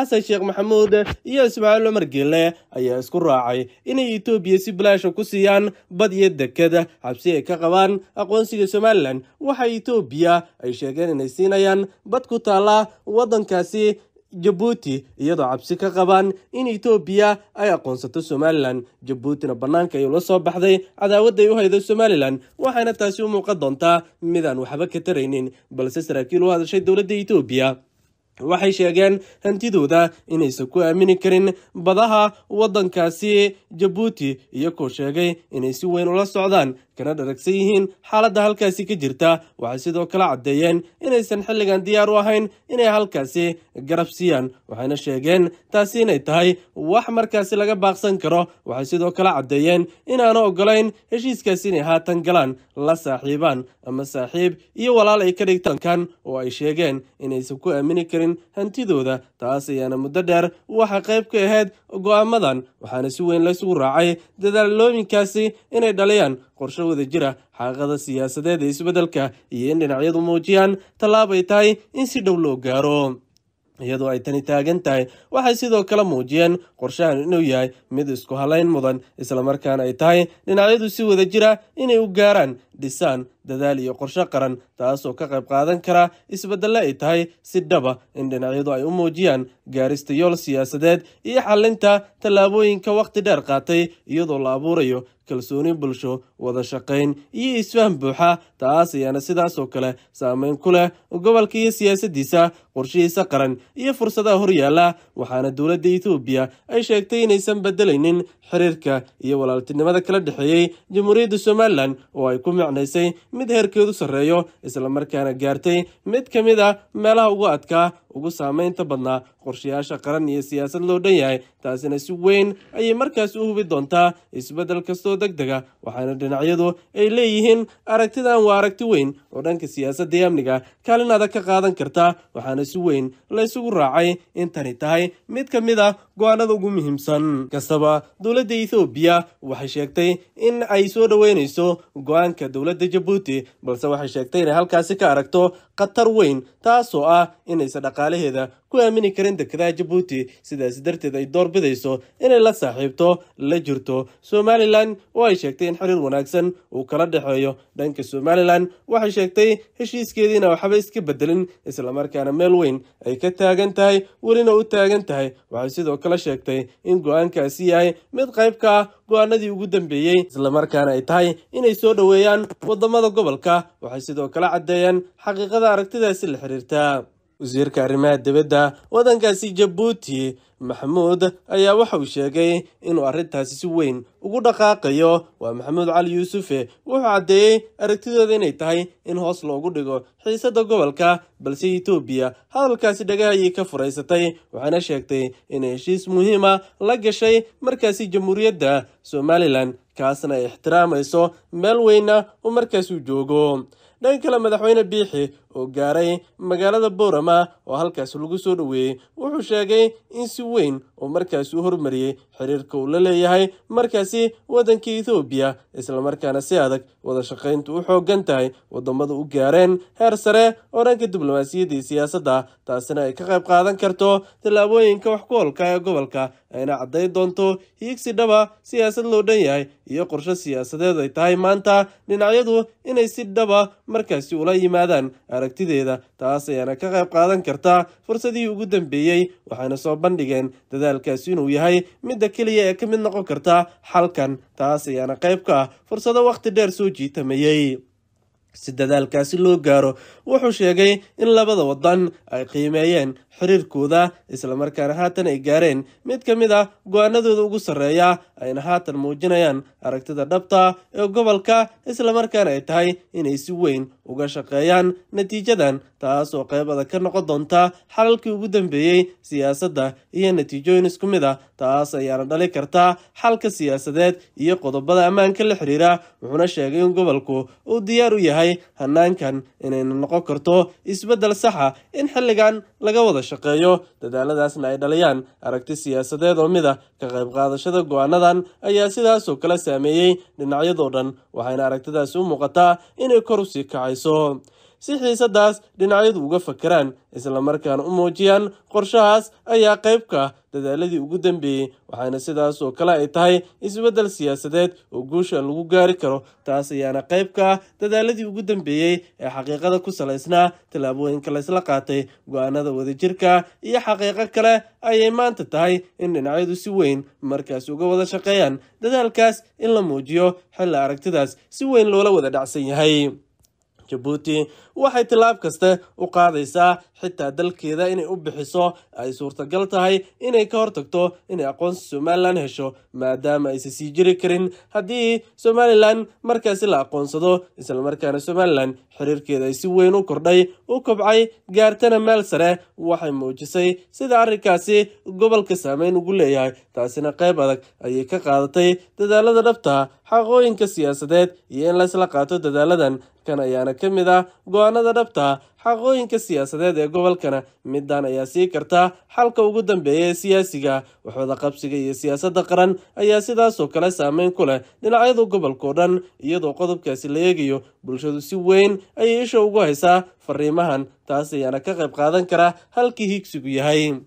xasan sheekh maxamuud iyo ismaaciil geelle ayaa isku raacay inay etoobiya si balaasha ku siiyaan bad iyo deked cabsi ay ka qabaan aqoonsiga somalilan waxa etoobiya ay sheegeen inay siinayaan bad ku taala waddankaasi jabuuti iyadoo cabsi ka qabaan in etoobiya ay aqoonsato somalilan jabuutina bannaanka ay ula soo baxday cadaawadday u hayda somalilan waxayna taasi u muuqan doontaa mid aan waxba ka taraynin balse saraakiil u hadashay dowladda etoobiya waxay sheegeen hantidooda inaysan ku aamini karin badaha waddankaasi jabuuti iyagoo sheegay inay si weyn ula socdaan kana dharagsan yihiin xaaladda halkaasi ka jirta waxay sidoo kale caddeeyeen inaysan xilligan diyaar u ahayn inay halkaasi garab siiyaan waxayna sheegeen taasi inay tahay wax markaasi laga baaqsan karo waxay sidoo kale caddeeyeen inaana ogolayn heshiiskaasi inay haatan galaan la saaxiibaan ama saaxiib iyo walaal ay ka dhigtaankan oo ay sheegeen inaysan ku aamini karin hantidooda taas ayaana muddo dheer waxa qayb ka ahayd go'aamadan waxaana si weyn laysugu raacay dadaalooyinkaasi inay dhaliyaan qorsho wada jira xaaqada siyaasadeed ee isbeddelka iyo in dhinacyadu muujiyaan tallaabay tahay in si dhow loo gaaro iyadoo ay tani taagan tahay waxay sidoo kale muujiyeen qorshahan inuu yahay mid isku halayn mudan islamarkaana ay tahay dhinacyadu si wada jira inay u gaaraan dhisaan dadaal iyo qorsho qaran taasoo ka qayb qaadan kara isbedelle ay tahay si dhaba in dhinacyadu ay u muujiyaan gaarista yool siyaasadeed iyo xallinta tallaabooyinka wakhti dheer qaatay iyadoo la abuurayo kalsooni bulsho wada shaqayn iyo isfaham buuxa taas ayaana sidaasoo kale saameyn ku leh gobolka iyo siyaasaddiisa qorshihiisa qaran iyo fursadaha hor yaalla waxaana dowladda etoobiya ay sheegtay inaysan beddelaynin xiriirka iyo walaaltinimada kala dhexeeyey jamhuuriyadda somalilan oo ay ku micnaysay mid heerkeedu sarreeyo markaana gaartay mid ka mid a ah meelaha ugu adkaa ugu saameynta badnaa qorshayaasha qaran iyo siyaasad loo dhan yahay taasina si weyn ayay markaas u hubi doontaa isbeddel kastoo deg dega waxaana dhinacyadu ay leeyihiin aragtidan waa aragti weyn oo dhanka siyaasadda iyo amniga kaalin adag ka qaadan karta waxaana si weyn laysugu raacay in tani tahay mid ka mid a ah go-aanada ugu muhiimsan kastaba dowladda ethoobiya waxay sheegtay in ay soo dhoweynayso go-aanka dowladda jabuuti balse waxay sheegtay inay halkaasi ka aragto khatar weyn taasoo ah inaysa dhaq dhaqaalaheeda ku aamini karin dekedaha jabuuti sidaasi darteed ay door bidayso inay la saaxiibto la jirto somalilan oo ay sheegtay in xiriir wanaagsan uu kala dhexeeyo dhanka somalilan waxay sheegtay heshiiskeediina waxba iska bedelin islamarkaana meel weyn ay ka taagan tahay welina u taagan tahay waxay sidoo kale sheegtay in go-aankaasi yahay mid qayb ka ah go-aanadii ugu dambeeyey islamarkaana ay tahay inay soo dhoweeyaan wadamada gobolka waxay sidoo kale caddeeyeen xaqiiqada aragtidaasi la xiriirta wasiirka arrimaha dibadda waddankaasi jabuuti maxamuud ayaa waxa uu sheegay inuu arrintaasi si weyn ugu dhaqaaqayo waa maxamuud cali yuusufe wuxuu caddeeyey aragtidooda inay tahay in hoos loogu dhigo xiisadda gobolka balse etoobiya hadalkaasi dhagahayay ka furaysatay waxayna sheegtay inay heshiis muhiima ah la gashay markaasi jamhuuriyadda somalilan kaasna ay ixtiraamayso meel weynna uu markaasi u joogo dhan kale madaxweyne biixi oo gaaray magaalada boorama oo halkaas lagu soo dhoweeyey wuxuu sheegay in si weyn oo markaasi u hormariyey xiriirka uu la leeyahay markaasi waddanka ethoobiya islamarkaana si adag wada shaqayntu u xooggan tahay waddamada u gaareen heer sare oo dhanka diblomaasiyadda iyo siyaasadda taasina ay ka qayb qaadan karto tallaabooyinka wax ku holka ee gobolka ayna cadday doonto hiigsi dhaba ah siyaasad loo dhan yahay iyo qorsho siyaasadeed ay tahay maanta dhinacyadu inay si dhaba ah markaasi ula yimaadaan aragtideeda taas ayaana ka qayb qaadan karta fursadii ugu dambeeyey waxayna soo bandhigeen dadaalkaasi inuu yahay midda keliya ee ka mid noqon karta xalkan taas ayaana qayb ka ah fursado wakhti dheer soo jiitamayey si dadaalkaasi loo gaaro wuxuu sheegay in labada waddan ay qiimeeyeen xiriirkooda islamarkaana haatan ay gaareen mid ka mid a ah go-aanadooda ugu sarreeya ayna haatan muujinayaan aragtida dhabta ee gobolka islamarkaana ay tahay inay si weyn uga shaqeeyaan natiijadan taas oo qeybada ka noqon doonta xalalkii ugu dambeeyey siyaasadda iyo natiijooyin isku mid a ah, taas ayaana dhali karta xalka siyaasadeed iyo qodobada ammaanka la xiriira wuxuuna sheegay in gobolku uu diyaar u yahay hanaankan inayna noqon karto isbeddel saxa ah in xilligan laga wada shaqeeyo dadaaladaasna ay dhaliyaan aragti siyaasadeed oo mid a ah ka qayb qaadashada go-aanadan ayaa sidaasoo kale saameeyey dhinacyadoo dhan waxayna aragtidaasi u muuqataa inay kor usii kacayso xiiso si xiisadaas dhinacyadu uga fakaraan islamarkaana u muujiyaan qorshahaas ayaa qayb ka ah dadaaladii ugu dambeeyey waxaana sidaas oo kale ay tahay isbeddel siyaasadeed oo guusha lagu gaari karo taas ayaana qayb ka ah dadaaladii ugu dambeeyey ee xaqiiqada ku salaysnaa tallaabooyinka laysla qaatay go-aanada wadajirka iyo xaqiiqo kale ayay maanta tahay in dhinacyadu si weyn markaas uga wada shaqeeyaan dadaalkaas in la muujiyo xilli aragtidaas si weyn loola wada dhacsan yahay 就不定。waxay tilaab kaste u qaadaysaa xitaa dalkeeda inay u bixiso ay suurtagal tahay inay ka hortagto inay aqoonsi somalilan hesho maadaama aysan sii jiri karin haddii somalilan markaasi la aqoonsado islamarkaana somalilan xiriirkeeda ay si weyn u kordhay u kobcay gaartana meel sare waxay muujisay sida arrinkaasi gobolka saameyn ugu leeyahay taasina qayb adag ayay ka qaadatay dadaalada dhabta xaqooyinka siyaasadeed iyo in laysla qaato dadaaladan kan ayaana ka mid ah ciwaanada dhabta xaqooyinka siyaasadeed ee gobolkana midaan ayaa sii kartaa xalka ugu dambeeya ee siyaasiga waxooda qabsiga iyo siyaasadda qaran ayaa sidaasoo kale saameyn ku leh dhinacyadu gobolkao dhan iyadoo qodobkaasi la eegayo bulshadu si weyn ayay isha ugu haysaa fariimahan taas ayaana ka qayb qaadan kara halkii higsigu yahay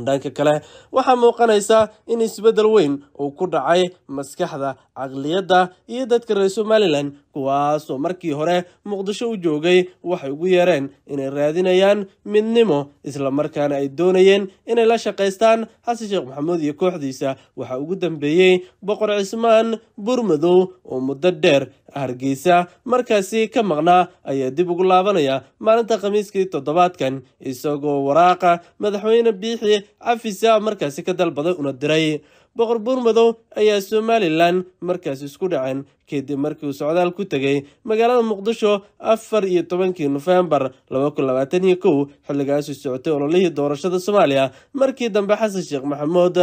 dhanka kale waxaa muuqanaysa in isbeddel weyn uu ku dhacay maskaxda caqliyadda iyo dadka reer somalilan kuwaasoo markii hore muqdisho u joogay waxay ugu yeereen inay raadinayaan midnimo islamarkaana ay doonayeen inay la shaqaystaan xasan sheekh maxamuud iyo kooxdiisa waxaa ugu dambeeyey boqor cismaan burmadow oo muddo dheer hargeysa markaasi ka maqnaa ayaa dib ugu laabanaya maalinta khamiiskii toddobaadkan isagoo waraaqa madaxweyne biixi afisa markaasi ka dalbaday una diray boqor buurmadow ayaa somalilan markaas isku dhaceen kadib markii uu socdaal ku tegay magaalada muqdisho afar iyo tobankii nofembar xilligaasu socotay ololihii doorashada soomaaliya markii dambe xasan sheekh maxamuud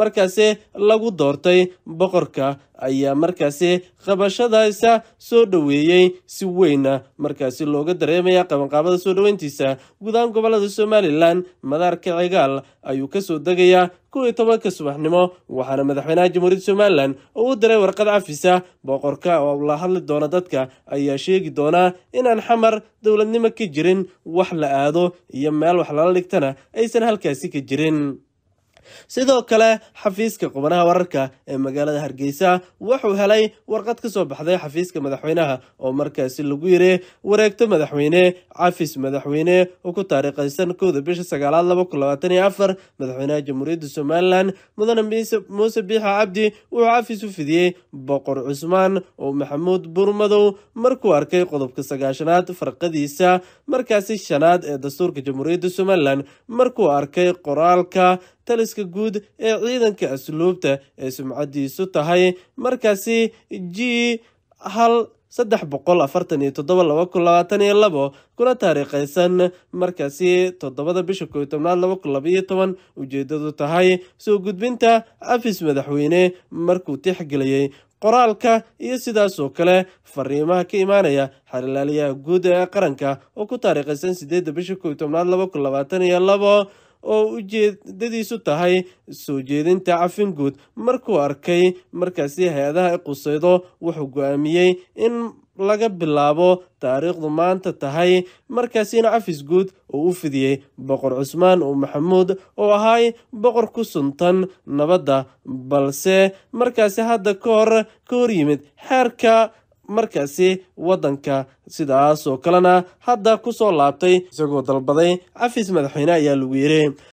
markaasi lagu doortay boqorka ayaa markaasi qabashadaasa soo dhoweeyey si weyna markaasi looga dareemaya qabanqaabada soo dhoweyntiisa guud ahaan gobolada somalilan madaarka cigaal ayuu kasoo degayaa kuwii tobanka subaxnimo waxaana madaxweynaha jamhuuriyadda somalilan oo u diray warqad cafisa boqorka oo la hadli doona dadka ayaa sheegi doonaa inaan xamar dowladnimo ka jirin wax la aado iyo meel wax lala dhigtana aysan halkaasi ka jirin sidoo kale xafiiska qubanaha wararka ee magaalada hargeysa wuxuu helay warqad kasoo baxday xafiiska madaxweynaha oo markaasi lagu yiri wareegto madaxweyne cafis madaxweyne oo ku taariikhaysan kowda bisha sagaalaad laba kun labaatan iyo afar madaxweynaha jamhuuriyadda somalilan mudane muuse biixa cabdi wuxuu cafis u fidiyey boqor cusmaan oo maxamuud burmadow markuu arkay qodobka sagaashanaad farqadiisa markaasi shanaad ee dastuurka jamhuuriyadda somalilan markuu arkay qoraalka taliska guud ee ciidanka asluubta ee sumcadiisu tahay markaasi g hal saddex boqol afartan iyo toddoba laba kun labaatan iyo labo kuna taariikhaysan markaasi toddobada bisha kooiy tobnaad laba kun labaiyo toban ujeedadu tahay soo gudbinta afis madaxweyne markuu tixgeliyey qoraalka iyo sidaasoo kale fariimaha ka imaanaya xarilaaliyaha guud ee qaranka oo ku taariikhaysan sideedda bisha kooiy tobnaad laba kun labaatan iyo labo oo ujeedadiisu tahay soo jeedinta cafin guud markuu arkay markaasi hay-adaha qusaydo wuxuu go-aamiyey in laga bilaabo taariikhdu maanta tahay markaasina cafis guud uu u fidiyey boqor cusmaan uu maxamuud oo ahaay boqor ku suntan nabadda balse markaasi hadda ka hor ka hor yimid xeerka markaasi waddanka sidaas oo kalena hadda ku soo laabtay isagoo dalbaday cafis madaxweyne ayaa lagu yiri